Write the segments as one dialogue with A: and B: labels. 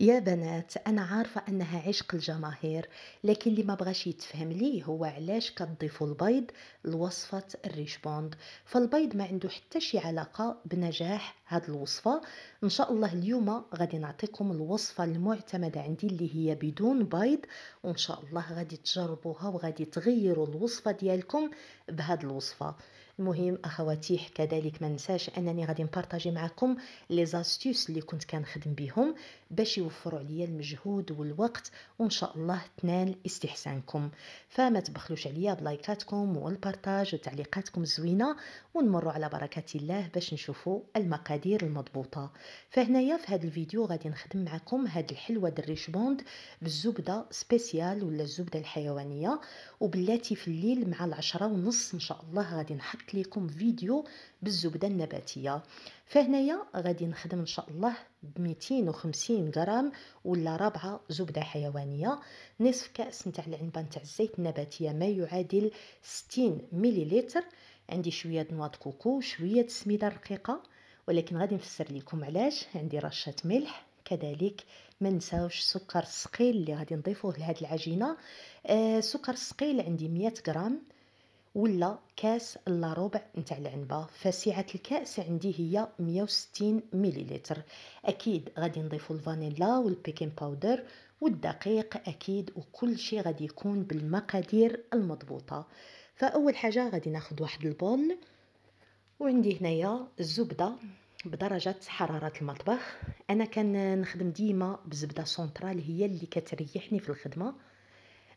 A: يا بنات انا عارفه انها عشق الجماهير لكن اللي ما بغاش يتفهم لي هو علاش كتضيفوا البيض لوصفه الريش بوند فالبيض ما عنده حتى شي علاقه بنجاح هاد الوصفه ان شاء الله اليوم غادي نعطيكم الوصفه المعتمده عندي اللي هي بدون بيض وان شاء الله غادي تجربوها وغادي تغيروا الوصفه ديالكم بهاد الوصفه المهم اخواتيح كذلك ما ننساش انني غادي نبارطاجي معكم لي زاستيس اللي كنت كنخدم بهم باش يوفروا عليا المجهود والوقت وان شاء الله تنال استحسانكم فما تبخلوش عليا بلايكاتكم والبارطاج وتعليقاتكم الزوينه ونمروا على بركه الله باش نشوفوا المقادير المضبوطه فهنايا في هذا الفيديو غادي نخدم معكم هاد الحلوه دريشبوند بالزبده سبيسيال ولا الزبده الحيوانيه وبلاتي في الليل مع العشرة ونص ان شاء الله غادي نحط لكم فيديو بالزبده النباتيه فهنايا غادي نخدم ان شاء الله ب 250 غرام ولا ربعه زبده حيوانيه نصف كاس نتاع العنبه نتاع الزيت النباتيه ما يعادل 60 مليلتر عندي شويه نوا كوكو شويه سميده رقيقه ولكن غادي نفسر لكم علاش عندي رشه ملح كذلك ما نساوش سكر الثقيل اللي غادي نضيفوه لهاد العجينه آه سكر الثقيل عندي 100 غرام ولا كاس الا ربع نتاع العنبه فسعه الكاس عندي هي 160 مليلتر اكيد غادي نضيفوا الفانيلا والبيكين باودر والدقيق اكيد وكل شيء غادي يكون بالمقادير المضبوطه فاول حاجه غادي ناخذ واحد البول وعندي هنايا الزبده بدرجة حرارة المطبخ أنا كنخدم ديما بزبدة سونترال هي اللي كتريحني في الخدمة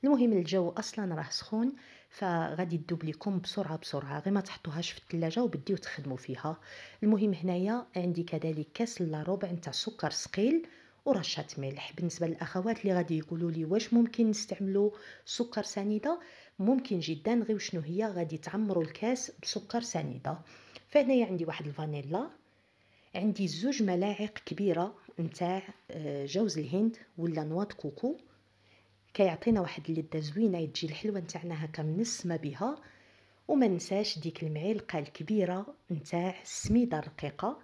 A: المهم الجو اصلا راه سخون فغادي تذوب لكم بسرعه بسرعه غير ما تحطوهاش في الثلاجه وبديو تخدموا فيها المهم هنايا عندي كذلك كاس لا ربع نتاع سكر ثقيل ورشه ملح بالنسبه للاخوات اللي غادي يقولوا لي واش ممكن نستعملوا سكر سنيده ممكن جدا غير شنو هي غادي تعمروا الكاس بسكر سنيده فهنايا عندي واحد الفانيلا عندي زوج ملاعق كبيره نتاع آه، جوز الهند ولا نواة كوكو كيعطينا واحد اللذه زوينه تجي الحلوه نتاعنا هكا منسمه بها وما ننساش ديك المعلقه الكبيره نتاع السميده الرقيقه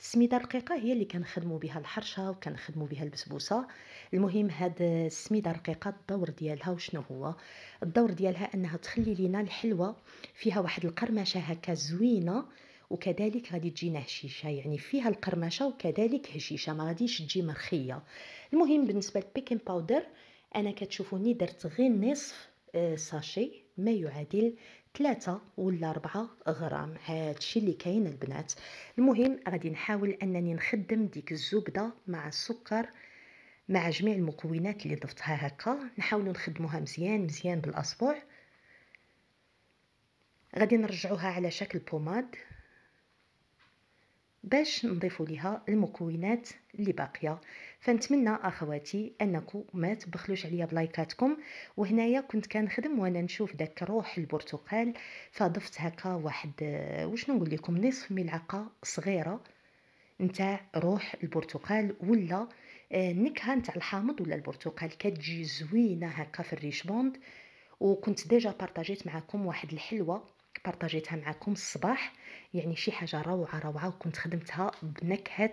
A: السميده الرقيقه هي اللي كنخدموا بها الحرشه وكنخدموا بها البسبوسه المهم هاد السميده الرقيقه الدور ديالها وشنو هو الدور ديالها انها تخلي لينا الحلوه فيها واحد القرمشه هكا زوينه وكذلك غادي تجينا هشيشه يعني فيها القرمشه وكذلك هشيشه ما غاديش تجي مرخيه المهم بالنسبه للبيكن باودر انا كتشوفوني درت غير نصف آه، ساشي ما يعادل ثلاثة ولا أربعة غرام هادشي اللي كاين البنات المهم غادي نحاول انني نخدم ديك الزبدة مع السكر مع جميع المكونات اللي ضفتها هكا نحاول نخدموها مزيان مزيان بالاصبع غادي نرجعوها على شكل بوماد باش نضيفوا لها المكونات اللي باقيه فنتمنى اخواتي انكم ما تبخلوش عليا بلايكاتكم وهنايا كنت كنخدم وانا نشوف داك روح البرتقال فضفت هكا واحد واش نقول لكم نصف ملعقه صغيره نتاع روح البرتقال ولا النكهه آه، نتاع الحامض ولا البرتقال كتجي زوينه هكا في الريش بوند وكنت ديجا بارطاجيت معكم واحد الحلوه بارطاجيتها معكم الصباح يعني شي حاجه روعه روعه وكنت خدمتها بنكهه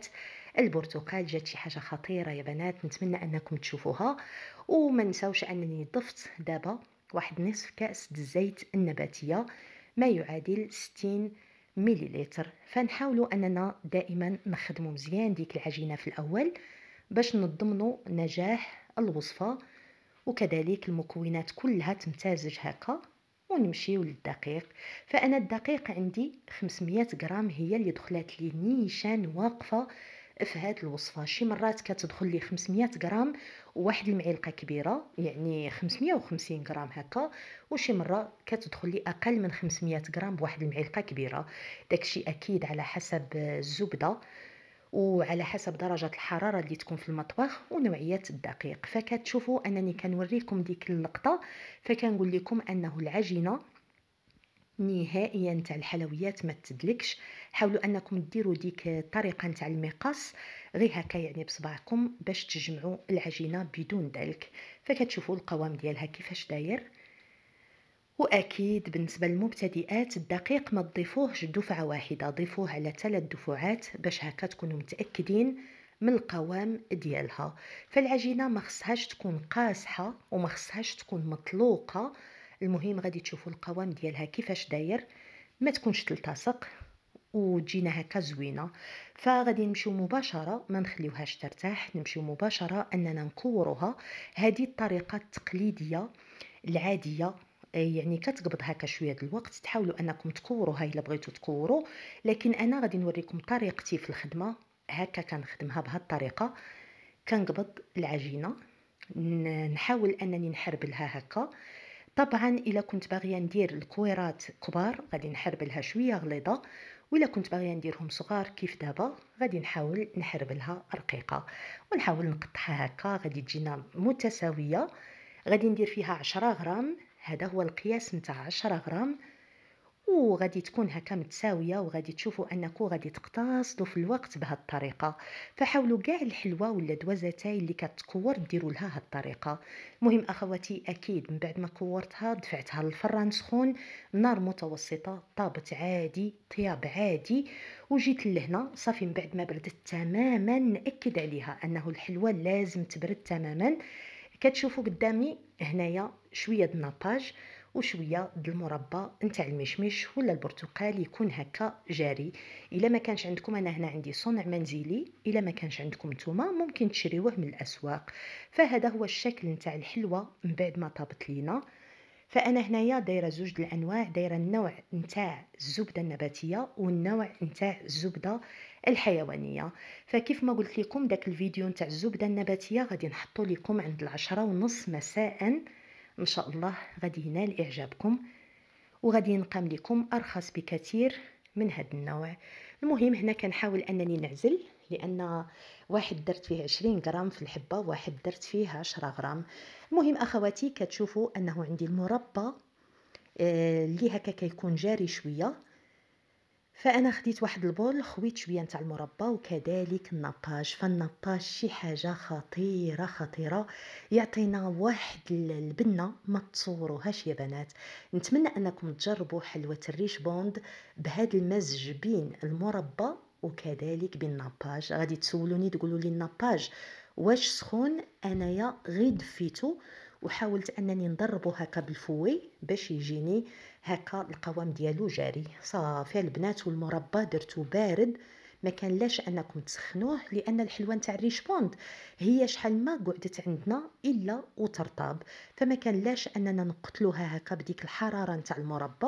A: البرتقال جات شي حاجه خطيره يا بنات نتمنى انكم تشوفوها وما نساوش انني ضفت دابا واحد نصف كاس الزيت النباتيه ما يعادل 60 مليلتر فنحاولوا اننا دائما نخدموا مزيان ديك العجينه في الاول باش نضمنوا نجاح الوصفه وكذلك المكونات كلها تمتازج هكا ونمشيو للدقيق فانا الدقيق عندي 500 غرام هي اللي دخلت لي نيشان واقفه في هذه الوصفه شي مرات كتدخل لي 500 غرام وواحد المعلقه كبيره يعني 550 غرام هكا وشي مره كتدخل لي اقل من 500 غرام بواحد المعلقه كبيره داكشي اكيد على حسب الزبده وعلى حسب درجة الحرارة اللي تكون في المطبخ ونوعية الدقيق فكتشوفوا أنني كنوريكم ديك اللقطة فكنقول لكم أنه العجينة نهائيا تاع الحلويات ما تدلكش حاولوا انكم ديروا ديك الطريقه نتاع المقص غير هكا يعني بصباعكم باش تجمعوا العجينه بدون ذلك فكتشوفوا القوام ديالها كيفاش داير واكيد بالنسبه للمبتدئات الدقيق ما تضيفوهش دفعه واحده ضيفوه على ثلاث دفعات باش هكا تكونوا متاكدين من القوام ديالها فالعجينه ما خصهاش تكون قاسحه وما خصهاش تكون مطلوقه المهم غادي تشوفوا القوام ديالها كيفاش داير ما تكونش تلتصق وتجينا هكا زوينه فغادي نمشيو مباشره ما نخليوهاش ترتاح نمشيو مباشره اننا نكوروها هذه الطريقه التقليديه العاديه آه، يعني كتقبض هكا شويه د الوقت تحاولوا انكم تكوروها الا بغيتوا تكوروا لكن انا غادي نوريكم طريقتي في الخدمه هكا كنخدمها بهذه الطريقه كنقبض العجينه نحاول انني نحربلها هكا طبعا الا كنت باغيه ندير الكويرات كبار غادي نحربلها شويه غليظه وإلا كنت باغيه نديرهم صغار كيف دابا غادي نحاول نحربلها رقيقه ونحاول نقطعها هكا غادي تجينا متساويه غادي ندير فيها 10 غرام هذا هو القياس نتاع 10 غرام وغادي تكون هكا متساويه وغادي تشوفوا انكم غادي تقتصدوا في الوقت بهذه الطريقه فحاولوا كاع الحلوى ولا دوازتاي اللي كتكور ديروا لها هذه الطريقه مهم اخواتي اكيد من بعد ما كورتها دفعتها للفران سخون نار متوسطه طابت عادي طياب عادي وجيت لهنا صافي من بعد ما بردت تماما ناكد عليها انه الحلوى لازم تبرد تماما كتشوفوا قدامي هنايا شويه د الناباج وشويه د المربى نتاع المشمش ولا البرتقال يكون هكا جاري الا ما كانش عندكم انا هنا عندي صنع منزلي الا ما كانش عندكم نتوما ممكن تشريوه من الاسواق فهذا هو الشكل نتاع الحلوه من بعد ما طابت لينا فانا هنايا دايره زوج الانواع دايره النوع نتاع الزبده النباتيه والنوع نتاع الزبده الحيوانيه فكيف ما قلت لكم داك الفيديو نتاع الزبده النباتيه غادي نحطو لكم عند العشرة ونص مساء ان شاء الله غادي ينال اعجابكم وغادي نقام لكم ارخص بكثير من هذا النوع المهم هنا كنحاول انني نعزل لان واحد درت فيه 20 غرام في الحبه واحد درت فيه 10 غرام المهم اخواتي كتشوفوا انه عندي المربى آه، اللي هكا كيكون جاري شويه فانا خديت واحد البول خويت شويه نتاع المربى وكذلك النطاج فالنطاج شي حاجه خطيره خطيره يعطينا واحد البنه ما تصوروهاش يا بنات نتمنى انكم تجربوا حلوه الريش بوند بهذا المزج بين المربى وكذلك النطاج غادي تسولوني تقولوا لي النطاج واش سخون انايا غير دفيتو وحاولت انني نضربه هكا بالفوي باش يجيني هكا القوام ديالو جاري صافي البنات والمربى درتو بارد ما كان لاش انكم تسخنوه لان الحلوه نتاع الريش بوند هي شحال ما قعدت عندنا الا وترطاب فما كان لاش اننا نقتلوها هكا بديك الحراره نتاع المربى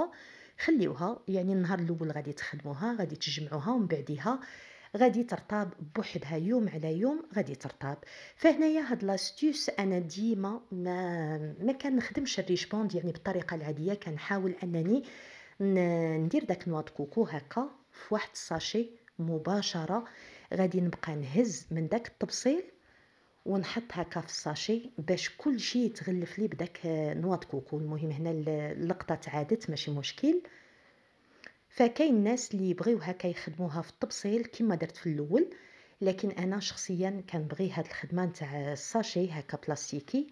A: خليوها يعني النهار الاول غادي تخدموها غادي تجمعوها ومن بعديها غادي ترطاب بوحدها يوم على يوم غادي ترطاب فهنايا هاد لاستيوس انا ديما ما ما كنخدمش الريشبوند يعني بالطريقه العاديه كنحاول انني ندير داك نواط كوكو هكا في واحد الساشي مباشره غادي نبقى نهز من داك التبصيل ونحط هكا في الساشي باش كل شيء يتغلف لي بداك نواط كوكو المهم هنا اللقطه تعادت ماشي مشكل فكاين الناس اللي يبغيوها كيخدموها في التبصيل كما درت في الاول لكن انا شخصيا كنبغي هاد الخدمه نتاع الساشي هكا بلاستيكي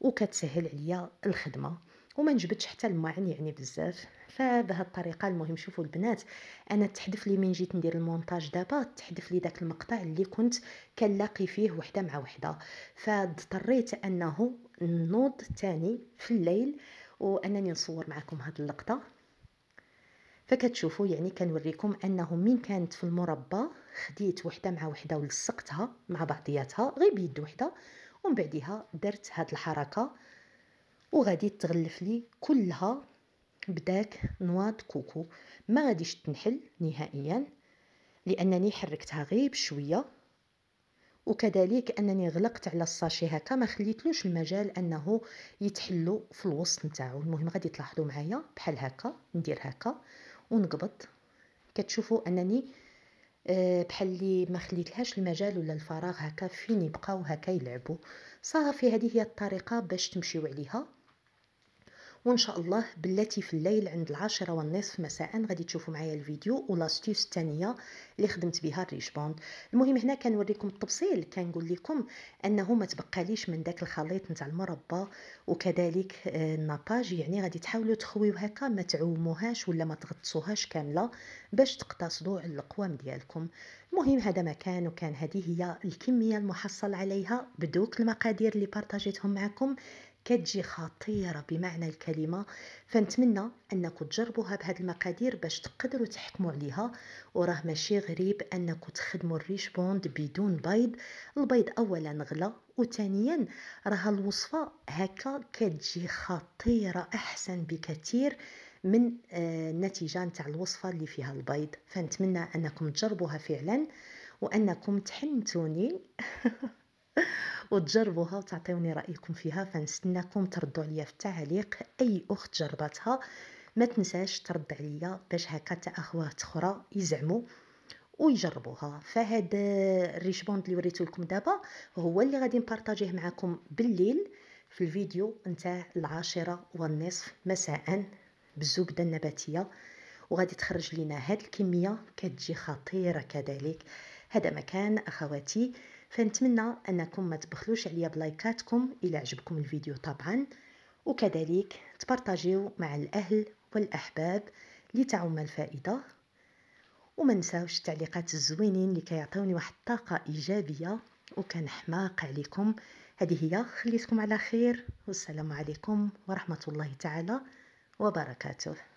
A: وكتسهل عليا الخدمه وما نجبدش حتى الماعن يعني بزاف فبهاد الطريقه المهم شوفوا البنات انا تحدف لي من جيت ندير المونتاج دابا تحدف لي داك المقطع اللي كنت كنلاقي فيه وحده مع وحده فاضطريت انه نوض تاني في الليل وانني نصور معكم هاد اللقطه فكتشوفوا يعني كنوريكم انه من كانت في المربى خديت وحده مع وحده ولصقتها مع بعضياتها غير بيد وحده ومن بعدها درت هاد الحركه وغادي تغلف لي كلها بداك نواد كوكو ما غاديش تنحل نهائيا لانني حركتها غير بشويه وكذلك انني غلقت على الساشي هكا ما خليتلوش المجال انه يتحلو في الوسط نتاعو المهم غادي تلاحظوا معايا بحال هكا ندير هكا ونقبض كتشوفوا انني آه، بحال اللي ما خليتلهاش المجال ولا الفراغ هكا فين يبقاو هكا يلعبوا صافي هذه هي الطريقه باش تمشيو عليها وان شاء الله بلاتي في الليل عند العاشرة والنصف مساء غادي تشوفوا معايا الفيديو ولاستيوس الثانية اللي خدمت بها الريش بوند المهم هنا كنوريكم التبصيل كنقول لكم انه ما تبقاليش من داك الخليط نتاع المربى وكذلك آه، الناباج يعني غادي تحاولوا تخويو هكا ما تعوموهاش ولا ما تغطسوهاش كامله باش تقتصدوا على الاقوام ديالكم المهم هذا ما كان وكان هذه هي الكميه المحصل عليها بدوك المقادير اللي بارطاجيتهم معكم كتجي خطيرة بمعنى الكلمة فنتمنى انكم تجربوها بهاد المقادير باش تقدروا تحكموا عليها وراه ماشي غريب انكم تخدموا الريش بوند بدون بيض البيض اولا غلا وثانيا راه الوصفة هكا كتجي خطيرة احسن بكثير من آه، النتيجة نتاع الوصفة اللي فيها البيض فنتمنى انكم تجربوها فعلا وانكم تحنتوني وتجربوها وتعطيوني رايكم فيها فنستناكم تردوا عليا في التعليق اي اخت جربتها ما تنساش ترد عليا باش هكا تا اخوات اخرى يزعموا ويجربوها فهاد الريشبوند اللي وريته لكم دابا هو اللي غادي نبارطاجيه معكم بالليل في الفيديو نتاع العاشرة والنصف مساء بالزبدة النباتية وغادي تخرج لنا هاد الكمية كتجي خطيرة كذلك هذا مكان أخواتي فنتمنى انكم ما تبخلوش عليا بلايكاتكم الى عجبكم الفيديو طبعا وكذلك تبارطاجيو مع الاهل والاحباب لتعم الفائده وما نساوش التعليقات الزوينين اللي كيعطيوني واحد الطاقه ايجابيه حماق عليكم هذه هي خليتكم على خير والسلام عليكم ورحمه الله تعالى وبركاته